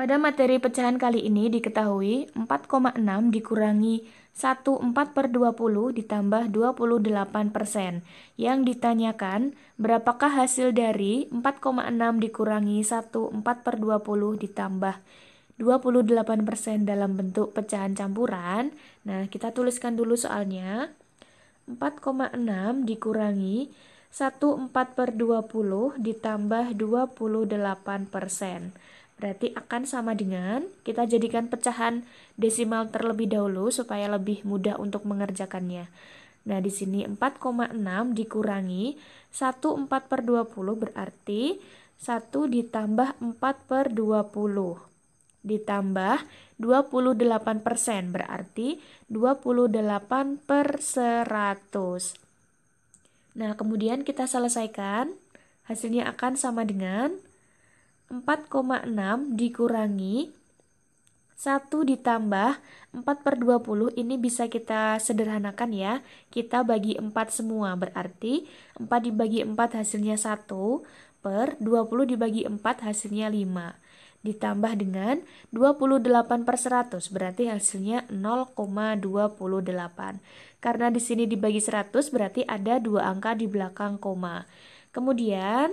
Pada materi pecahan kali ini diketahui 4,6 dikurangi 14 per 20 ditambah 28 persen. Yang ditanyakan, berapakah hasil dari 4,6 dikurangi 14 per 20 ditambah 28 persen dalam bentuk pecahan campuran? Nah, kita tuliskan dulu soalnya. 4,6 dikurangi 14 per 20 ditambah 28 persen. Berarti akan sama dengan kita jadikan pecahan desimal terlebih dahulu supaya lebih mudah untuk mengerjakannya. Nah, di sini 4,6 dikurangi 1 4 per 20 berarti 1 ditambah 4 per 20 ditambah 28 persen berarti 28 per 100. Nah, kemudian kita selesaikan. Hasilnya akan sama dengan 4,6 dikurangi 1 ditambah 4 per 20 ini bisa kita sederhanakan ya. Kita bagi 4 semua berarti 4 dibagi 4 hasilnya 1 per 20 dibagi 4 hasilnya 5. Ditambah dengan 28 per 100 berarti hasilnya 0,28. Karena di sini dibagi 100 berarti ada dua angka di belakang koma. Kemudian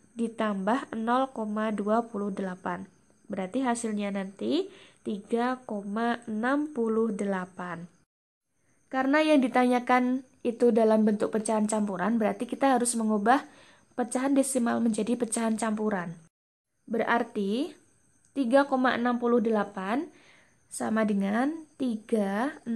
ditambah 0,28. Berarti hasilnya nanti 3,68. Karena yang ditanyakan itu dalam bentuk pecahan campuran, berarti kita harus mengubah pecahan desimal menjadi pecahan campuran. Berarti 3,68 sama dengan 368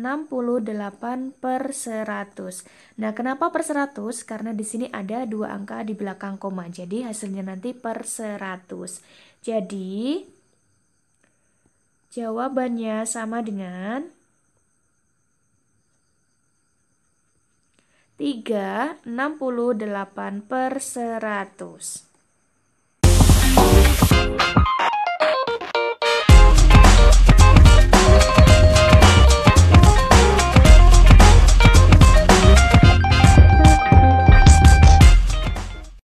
per 100. Nah, kenapa per 100? Karena di sini ada dua angka di belakang koma. Jadi, hasilnya nanti per 100. Jadi, jawabannya sama dengan 368 per 100.